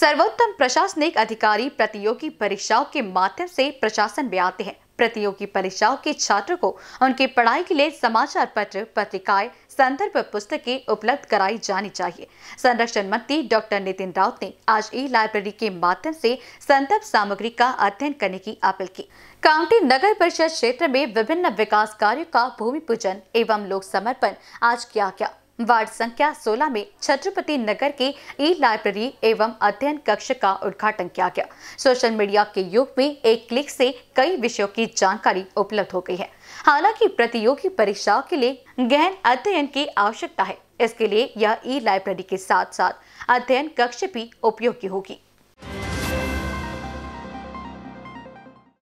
सर्वोत्तम प्रशासनिक अधिकारी प्रतियोगी परीक्षाओं के माध्यम से प्रशासन में आते हैं प्रतियोगी परीक्षाओं के छात्रों को उनकी पढ़ाई के लिए समाचार पत्र पत्रिकाएं संदर्भ पुस्तकें उपलब्ध कराई जानी चाहिए संरक्षण मंत्री डॉक्टर नितिन राउत ने आज ई लाइब्रेरी के माध्यम से संदर्भ सामग्री का अध्ययन करने की अपील की काउंटी नगर परिषद क्षेत्र में विभिन्न विकास कार्यो का भूमि पूजन एवं लोक समर्पण आज किया गया वार्ड संख्या 16 में छत्रपति नगर के ई लाइब्रेरी एवं अध्ययन कक्ष का उद्घाटन किया गया सोशल मीडिया के युग में एक क्लिक से कई विषयों की जानकारी उपलब्ध हो गई है हालांकि प्रतियोगी परीक्षाओं के लिए गहन अध्ययन की आवश्यकता है इसके लिए यह ई लाइब्रेरी के साथ साथ अध्ययन कक्ष भी उपयोगी होगी